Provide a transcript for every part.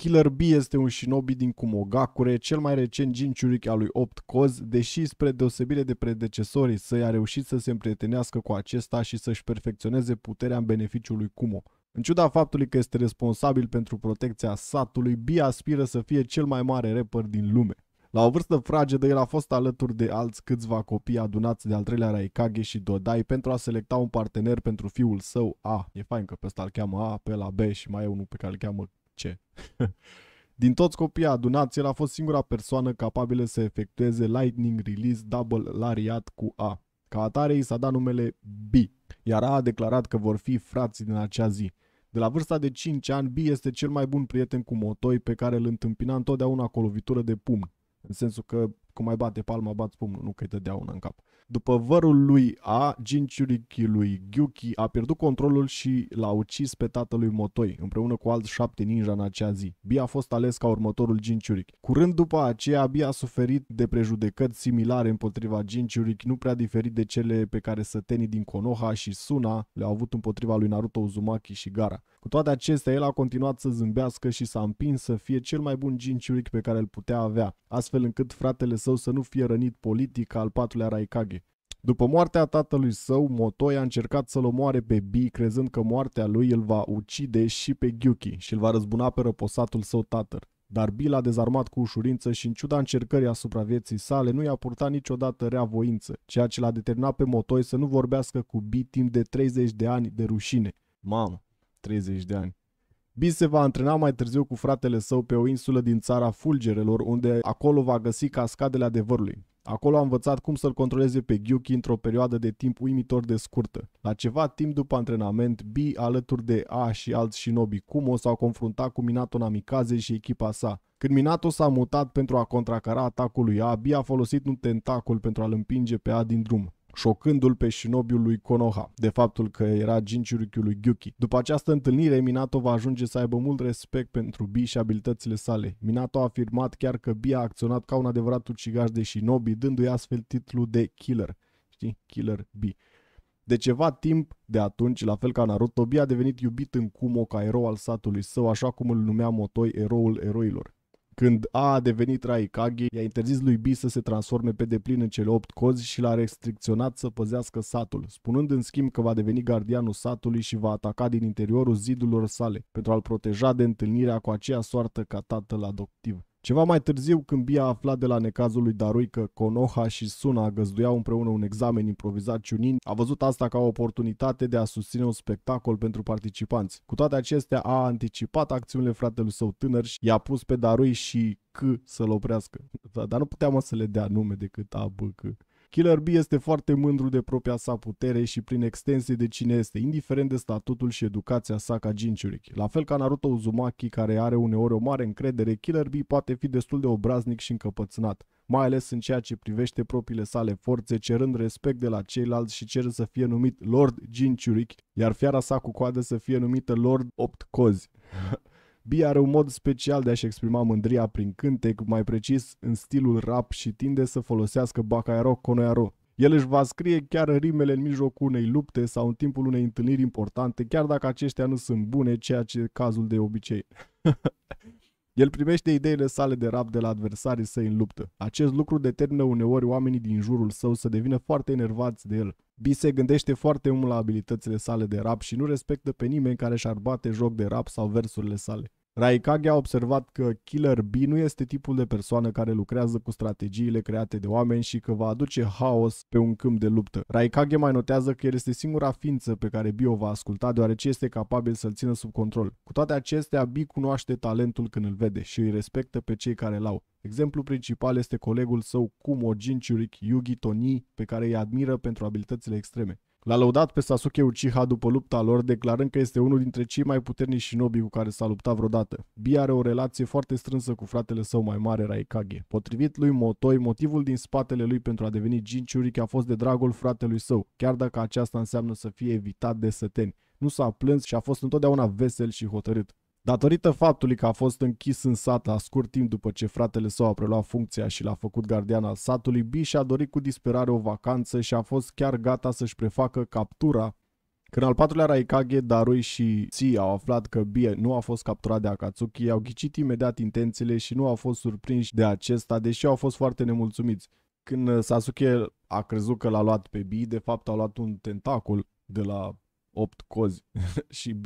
Killer B este un shinobi din Kumogakure, cel mai recent Jinchuriki al lui 8 Koz, deși spre deosebire de predecesorii săi a reușit să se împrietenească cu acesta și să-și perfecționeze puterea în beneficiul lui Kumo. În ciuda faptului că este responsabil pentru protecția satului, B aspiră să fie cel mai mare rapper din lume. La o vârstă fragedă, el a fost alături de alți câțiva copii adunați de al treilea Raikage și Dodai pentru a selecta un partener pentru fiul său A. E fain că pe ăsta îl cheamă A, pe la B și mai e unul pe care îl cheamă ce? Din toți copiii adunați, el a fost singura persoană capabilă să efectueze Lightning Release Double Lariat cu A. Ca atare i s-a dat numele B, iar A a declarat că vor fi frații din acea zi. De la vârsta de 5 ani, B este cel mai bun prieten cu Motoi pe care îl întâmpina întotdeauna cu o lovitură de pumn. În sensul că cum mai bate palma, bați pumnul, nu că îi dădea una în cap. După vărul lui A, Jinchuriki lui Gyuki a pierdut controlul și l-a ucis pe tatălui Motoi, împreună cu alți șapte ninja în acea zi. Bi a fost ales ca următorul Jinchuriki. Curând după aceea, Bi a suferit de prejudecăți similare împotriva Jinchuriki, nu prea diferit de cele pe care sătenii din Konoha și Suna le-au avut împotriva lui Naruto Uzumaki și Gara. Cu toate acestea, el a continuat să zâmbească și s-a împins să fie cel mai bun Jinchuriki pe care îl putea avea, astfel încât fratele său să nu fie rănit politic al patrulea Raikage. După moartea tatălui său, Motoi a încercat să-l omoare pe Bi, crezând că moartea lui îl va ucide și pe Gyuki și îl va răzbuna pe răposatul său tatăl. Dar Bi l-a dezarmat cu ușurință și în ciuda încercării asupra vieții sale nu i-a purtat niciodată rea voință, ceea ce l-a determinat pe Motoi să nu vorbească cu Bi timp de 30 de ani de rușine. Mamă, 30 de ani. Bi se va antrena mai târziu cu fratele său pe o insulă din țara fulgerelor, unde acolo va găsi cascadele adevărului. Acolo a învățat cum să-l controleze pe Gyuki într-o perioadă de timp uimitor de scurtă. La ceva timp după antrenament, B, alături de A și alți shinobi Kumo, s-au confruntat cu Minato Namikaze și echipa sa. Când Minato s-a mutat pentru a contracara atacul lui A, B a folosit un tentacol pentru a-l împinge pe A din drum șocându-l pe șinobiul lui Konoha, de faptul că era Jinchuriki lui Gyuki. După această întâlnire, Minato va ajunge să aibă mult respect pentru Bi și abilitățile sale. Minato a afirmat chiar că Bi a acționat ca un adevărat ucigaș de shinobi, dându-i astfel titlul de Killer. Știi? Killer B. De ceva timp de atunci, la fel ca Naruto, Bi a devenit iubit în Kumo ca erou al satului său, așa cum îl numea Motoi eroul eroilor. Când A a devenit Raikage, i-a interzis lui B să se transforme pe deplin în cele opt cozi și l-a restricționat să păzească satul, spunând în schimb că va deveni gardianul satului și va ataca din interiorul zidurilor sale, pentru a-l proteja de întâlnirea cu aceea soartă ca tatăl adoptiv. Ceva mai târziu, când Bia afla de la necazul lui Darui că Konoha și Suna găzduiau împreună un examen improvizat Chunin, a văzut asta ca o oportunitate de a susține un spectacol pentru participanți. Cu toate acestea, a anticipat acțiunile fratelui său tânăr și i-a pus pe Darui și C să-l oprească. Da, dar nu putea mă să le dea nume decât A, B, C. Killer B este foarte mândru de propria sa putere și prin extensie de cine este, indiferent de statutul și educația sa ca Jinchuriki. La fel ca Naruto Uzumaki, care are uneori o mare încredere, Killer B poate fi destul de obraznic și încăpățânat mai ales în ceea ce privește propriile sale forțe, cerând respect de la ceilalți și cerând să fie numit Lord Jinchurik, iar fiara sa cu coadă să fie numită Lord Opt Cozi. B are un mod special de a-și exprima mândria prin cântec, mai precis în stilul rap și tinde să folosească bacaiaro conoiaro. El își va scrie chiar rimele în mijlocul unei lupte sau în timpul unei întâlniri importante, chiar dacă aceștia nu sunt bune, ceea ce e cazul de obicei. El primește ideile sale de rap de la adversarii săi în luptă. Acest lucru determină uneori oamenii din jurul său să devină foarte enervați de el. B se gândește foarte mult la abilitățile sale de rap și nu respectă pe nimeni care și-ar bate joc de rap sau versurile sale. Raikage a observat că Killer B nu este tipul de persoană care lucrează cu strategiile create de oameni și că va aduce haos pe un câmp de luptă. Raikage mai notează că el este singura ființă pe care Bio va asculta deoarece este capabil să-l țină sub control. Cu toate acestea, Bi cunoaște talentul când îl vede și îi respectă pe cei care l-au. Exemplul principal este colegul său Kumo Jinchurik Yugi Toni, pe care îi admiră pentru abilitățile extreme. L-a lăudat pe Sasuke Uchiha după lupta lor, declarând că este unul dintre cei mai puternici shinobi cu care s-a luptat vreodată. Bi are o relație foarte strânsă cu fratele său mai mare, Raikage. Potrivit lui Motoi, motivul din spatele lui pentru a deveni Jinchuriki a fost de dragul fratelui său, chiar dacă aceasta înseamnă să fie evitat de săteni. Nu s-a plâns și a fost întotdeauna vesel și hotărât. Datorită faptului că a fost închis în sat la scurt timp după ce fratele său a preluat funcția și l-a făcut gardian al satului, B și-a dorit cu disperare o vacanță și a fost chiar gata să-și prefacă captura. Când al patrulea Raikage, Darui și Tsi au aflat că B nu a fost capturat de Akatsuki, au ghicit imediat intențiile și nu au fost surprinși de acesta, deși au fost foarte nemulțumiți. Când Sasuke a crezut că l-a luat pe Bi, de fapt a luat un tentacul de la 8 cozi și B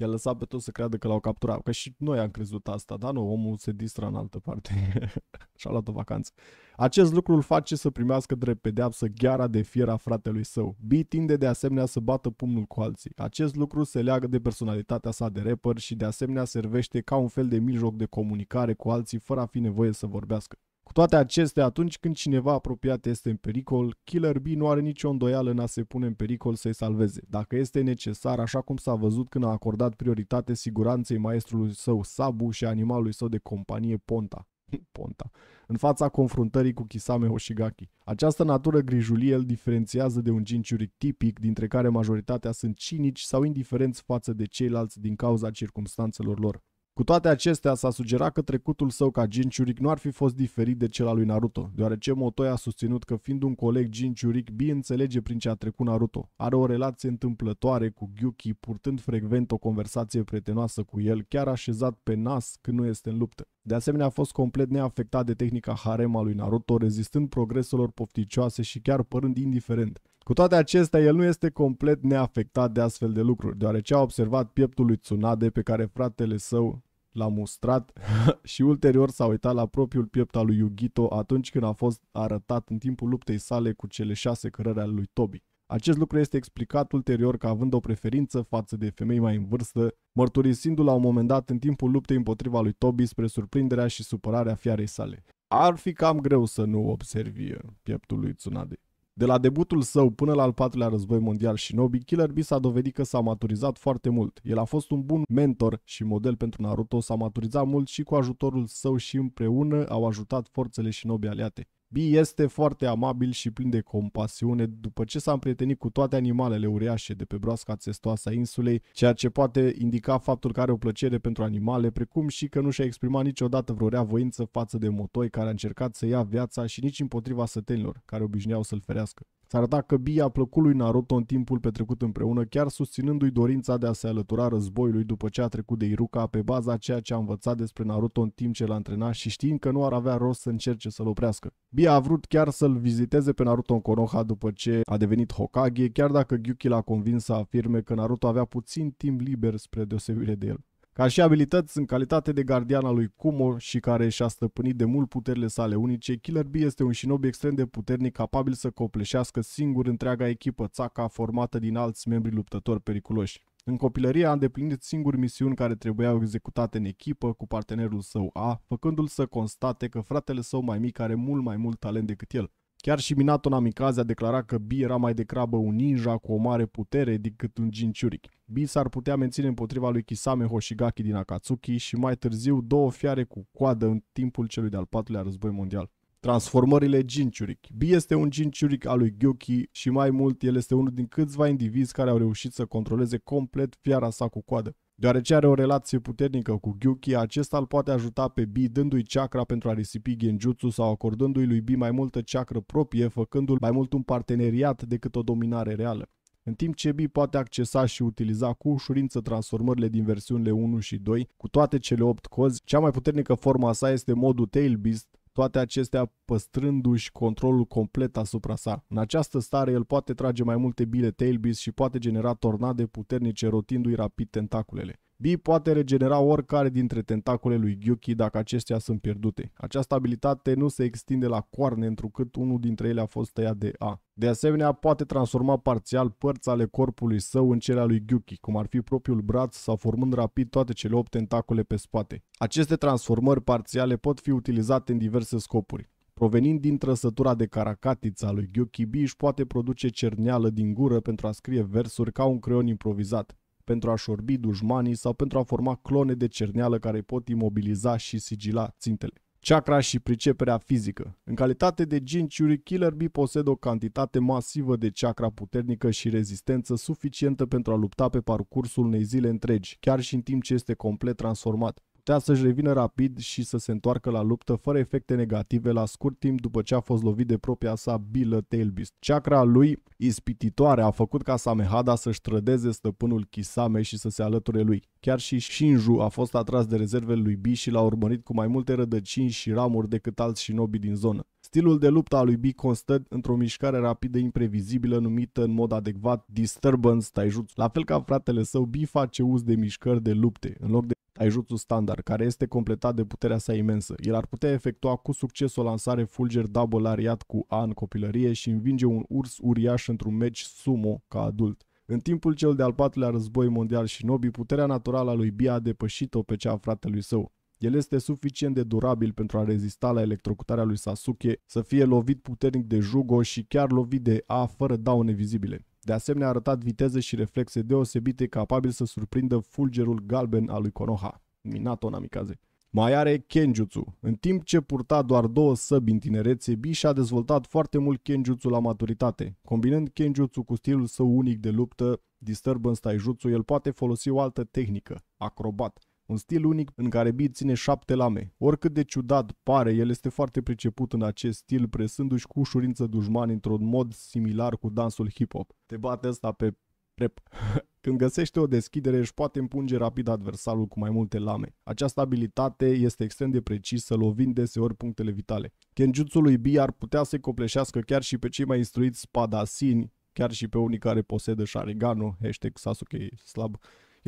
i-a lăsat pe toți să creadă că l-au capturat. Că și noi am crezut asta, dar nu, omul se distra în altă parte și-a luat o vacanță. Acest lucru îl face să primească drept pedeapsă gheara de fier a fratelui său. B tinde de asemenea să bată pumnul cu alții. Acest lucru se leagă de personalitatea sa de rapper și de asemenea servește ca un fel de mijloc de comunicare cu alții fără a fi nevoie să vorbească. Cu toate acestea, atunci când cineva apropiat este în pericol, Killer B nu are nicio îndoială în a se pune în pericol să-i salveze, dacă este necesar, așa cum s-a văzut când a acordat prioritate siguranței maestrului său Sabu și animalului său de companie Ponta. Ponta, în fața confruntării cu Kisame Hoshigaki. Această natură grijulie îl diferențiază de un ginciuri tipic, dintre care majoritatea sunt cinici sau indiferenți față de ceilalți din cauza circumstanțelor lor. Cu toate acestea, s-a sugerat că trecutul său ca Jin Churik nu ar fi fost diferit de cel al lui Naruto, deoarece Motoi a susținut că fiind un coleg Jin Churik, bine înțelege prin ce a trecut Naruto. Are o relație întâmplătoare cu Gyuki, purtând frecvent o conversație prietenoasă cu el, chiar așezat pe nas când nu este în luptă. De asemenea, a fost complet neafectat de tehnica harema lui Naruto, rezistând progreselor pofticioase și chiar părând indiferent. Cu toate acestea, el nu este complet neafectat de astfel de lucruri, deoarece a observat pieptul lui Tsunade pe care fratele său l-a mustrat și ulterior s-a uitat la propriul piept al lui Yugito atunci când a fost arătat în timpul luptei sale cu cele șase cărări ale lui Tobi. Acest lucru este explicat ulterior ca având o preferință față de femei mai în vârstă, mărturisindu-l la un moment dat în timpul luptei împotriva lui Tobi spre surprinderea și supărarea fiarei sale. Ar fi cam greu să nu observi pieptul lui Tsunade. De la debutul său până la al patrulea război mondial Shinobi, Killer Bee s-a dovedit că s-a maturizat foarte mult. El a fost un bun mentor și model pentru Naruto, s-a maturizat mult și cu ajutorul său și împreună au ajutat forțele Shinobi aliate. B este foarte amabil și plin de compasiune după ce s-a împrietenit cu toate animalele uriașe de pe broasca țestoasă a insulei, ceea ce poate indica faptul că are o plăcere pentru animale, precum și că nu și-a exprimat niciodată vreo rea voință față de motoi care a încercat să ia viața și nici împotriva sătenilor, care obișnuiau să-l ferească. Ți arăta că Bi a plăcut lui Naruto în timpul petrecut împreună, chiar susținându-i dorința de a se alătura războiului după ce a trecut de Iruka pe baza ceea ce a învățat despre Naruto în timp ce l-a antrenat și știind că nu ar avea rost să încerce să-l oprească. Bi a vrut chiar să-l viziteze pe Naruto în Konoha după ce a devenit Hokage, chiar dacă Gyuki l-a convins să afirme că Naruto avea puțin timp liber spre deosebire de el. Ca și abilități în calitate de gardian al lui Kumo și care și-a stăpânit de mult puterile sale unice, Killer Bee este un shinobi extrem de puternic capabil să copleșească singur întreaga echipă țaca formată din alți membri luptători periculoși. În copilărie a îndeplinit singur misiuni care trebuiau executate în echipă cu partenerul său A, făcându-l să constate că fratele său mai mic are mult mai mult talent decât el. Chiar și Minato Namikaze a declarat că Bi era mai degrabă un ninja cu o mare putere decât un Jinchuriki. Bi s-ar putea menține împotriva lui Kisame Hoshigaki din Akatsuki și mai târziu două fiare cu coadă în timpul celui de-al patrulea război mondial. Transformările Jinchurik. Bi este un Jinchurik al lui Gyuki și mai mult el este unul din câțiva indivizi care au reușit să controleze complet fiara sa cu coadă. Deoarece are o relație puternică cu Gyuki, acesta îl poate ajuta pe Bi, dându-i chakra pentru a risipi genjutsu sau acordându-i lui Bi mai multă chakra proprie, făcându-l mai mult un parteneriat decât o dominare reală. În timp ce Bi poate accesa și utiliza cu ușurință transformările din versiunile 1 și 2, cu toate cele 8 cozi, cea mai puternică forma sa este modul Tail Beast, toate acestea păstrându-și controlul complet asupra sa. În această stare, el poate trage mai multe bile tailbiz și poate genera tornade puternice rotindu-i rapid tentaculele. B poate regenera oricare dintre tentaculele lui Gyuki dacă acestea sunt pierdute. Această abilitate nu se extinde la coarne, întrucât unul dintre ele a fost tăiat de A. De asemenea, poate transforma parțial părți ale corpului său în cele ale lui Gyuki, cum ar fi propriul braț sau formând rapid toate cele 8 tentacule pe spate. Aceste transformări parțiale pot fi utilizate în diverse scopuri. Provenind din trăsătura de caracatița lui Gyuki B, își poate produce cerneală din gură pentru a scrie versuri ca un creion improvizat pentru a-și orbi dușmanii sau pentru a forma clone de cerneală care pot imobiliza și sigila țintele chakra și priceperea fizică. În calitate de Jin ginciuri, Killer Bee posedă o cantitate masivă de chakra puternică și rezistență suficientă pentru a lupta pe parcursul unei zile întregi, chiar și în timp ce este complet transformat putea să-și revină rapid și să se întoarcă la luptă fără efecte negative la scurt timp după ce a fost lovit de propria sa bilă Tailbeast. Chakra lui ispititoare a făcut ca Samehada să-și trădeze stăpânul Kisame și să se alăture lui. Chiar și Shinju a fost atras de rezervele lui Bi și l-a urmărit cu mai multe rădăcini și ramuri decât alți shinobi din zonă. Stilul de luptă al lui B constă într-o mișcare rapidă imprevizibilă numită în mod adecvat disturbance taijutsu. La fel ca fratele său, B face uz de mișcări de lupte, în loc de taijutsu standard, care este completat de puterea sa imensă. El ar putea efectua cu succes o lansare fulger double ariat cu A în copilărie și învinge un urs uriaș într-un meci sumo ca adult. În timpul cel de-al patrulea război mondial și nobi, puterea naturală a lui Bia a depășit-o pe cea a fratelui său. El este suficient de durabil pentru a rezista la electrocutarea lui Sasuke, să fie lovit puternic de Jugo și chiar lovit de A fără daune vizibile. De asemenea, a arătat viteză și reflexe deosebite capabil să surprindă fulgerul galben al lui Konoha. Minato Namikaze. Mai are Kenjutsu. În timp ce purta doar două săbi în tinerețe, Bi și-a dezvoltat foarte mult Kenjutsu la maturitate. Combinând Kenjutsu cu stilul său unic de luptă, Disturbance Taijutsu, el poate folosi o altă tehnică, acrobat, un stil unic în care Bee ține șapte lame. Oricât de ciudat pare, el este foarte priceput în acest stil, presându-și cu ușurință dușmani într-un mod similar cu dansul hip-hop. Te bate asta pe rep. Când găsește o deschidere, își poate împunge rapid adversarul cu mai multe lame. Această abilitate este extrem de precisă, lovind deseori punctele vitale. Kenjutsu lui Bi ar putea să-i copleșească chiar și pe cei mai instruiți spadasini, chiar și pe unii care posedă Sharinganul, hashtag Sasuke slab,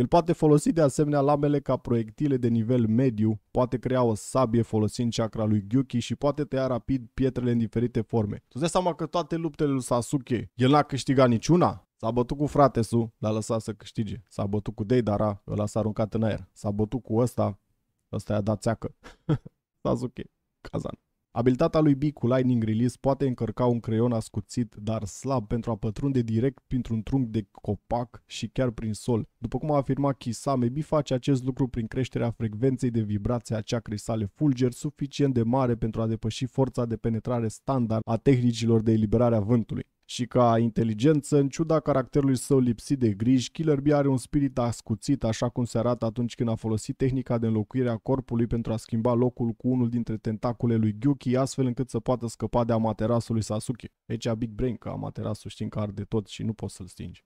el poate folosi de asemenea lamele ca proiectile de nivel mediu, poate crea o sabie folosind chakra lui Gyuki și poate tăia rapid pietrele în diferite forme. Tu dai seama că toate luptele lui Sasuke, el n-a câștigat niciuna? S-a bătut cu fratesu, l-a lăsat să câștige. S-a bătut cu Deidara, l-a s-a aruncat în aer. S-a bătut cu ăsta, ăsta i-a dat țeacă. Sasuke, Kazan. Abilitatea lui B cu Lightning Release poate încărca un creion ascuțit, dar slab, pentru a pătrunde direct printr-un trunchi de copac și chiar prin sol. După cum a afirmat Kisame, B face acest lucru prin creșterea frecvenței de vibrație a ceacrei sale fulger suficient de mare pentru a depăși forța de penetrare standard a tehnicilor de eliberare a vântului și ca inteligență, în ciuda caracterului său lipsit de griji, Killer B are un spirit ascuțit, așa cum se arată atunci când a folosit tehnica de înlocuire a corpului pentru a schimba locul cu unul dintre tentacule lui Gyuki, astfel încât să poată scăpa de amaterasul lui Sasuke. Aici a Big Brain, că amaterasul știm că arde tot și nu poți să-l stingi.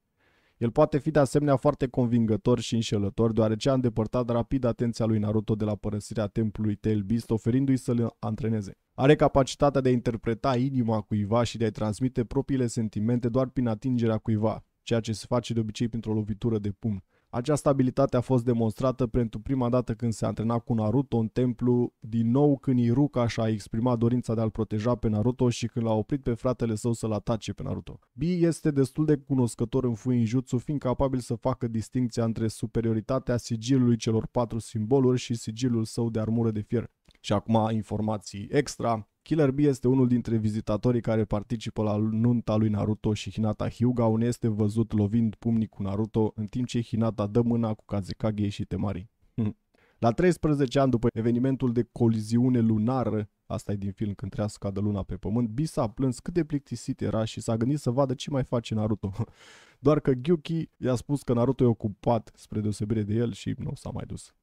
El poate fi de asemenea foarte convingător și înșelător, deoarece a îndepărtat rapid atenția lui Naruto de la părăsirea templului Tail Beast, oferindu-i să-l antreneze. Are capacitatea de a interpreta inima cuiva și de a-i transmite propriile sentimente doar prin atingerea cuiva, ceea ce se face de obicei printr-o lovitură de pumn. Această abilitate a fost demonstrată pentru prima dată când se antrena cu Naruto în templu, din nou când Iruka și-a exprimat dorința de a-l proteja pe Naruto și când l-a oprit pe fratele său să-l atace pe Naruto. B este destul de cunoscător în jutsu, fiind capabil să facă distinția între superioritatea sigilului celor patru simboluri și sigilul său de armură de fier. Și acum informații extra. Killer Bee este unul dintre vizitatorii care participă la nunta lui Naruto și Hinata Hyuga, unde este văzut lovind pumnii cu Naruto, în timp ce Hinata dă mâna cu Kazekage și Temari. La 13 ani după evenimentul de coliziune lunară, asta e din film când trebuia să cadă luna pe pământ, Bi s-a plâns cât de plictisit era și s-a gândit să vadă ce mai face Naruto. Doar că Gyuki i-a spus că Naruto e ocupat spre deosebire de el și nu s-a mai dus.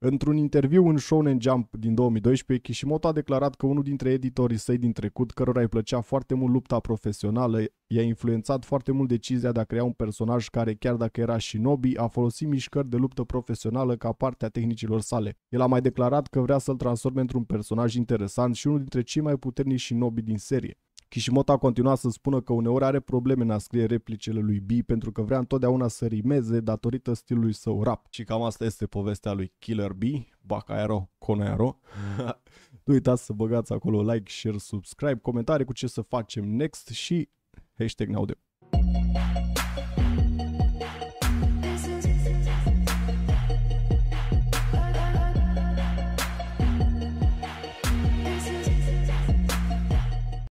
Într-un interviu în Shonen Jump din 2012, Kishimoto a declarat că unul dintre editorii săi din trecut, cărora îi plăcea foarte mult lupta profesională, i-a influențat foarte mult decizia de a crea un personaj care, chiar dacă era shinobi, a folosit mișcări de luptă profesională ca parte a tehnicilor sale. El a mai declarat că vrea să-l transforme într-un personaj interesant și unul dintre cei mai puternici shinobi din serie. Kishimoto a continuat să spună că uneori are probleme în a scrie replicele lui B pentru că vrea întotdeauna să rimeze datorită stilului său rap. Și cam asta este povestea lui Killer B, Bacaero, Conaero. Mm. nu uitați să băgați acolo like, share, subscribe, comentarii cu ce să facem next și hashtag naudeu.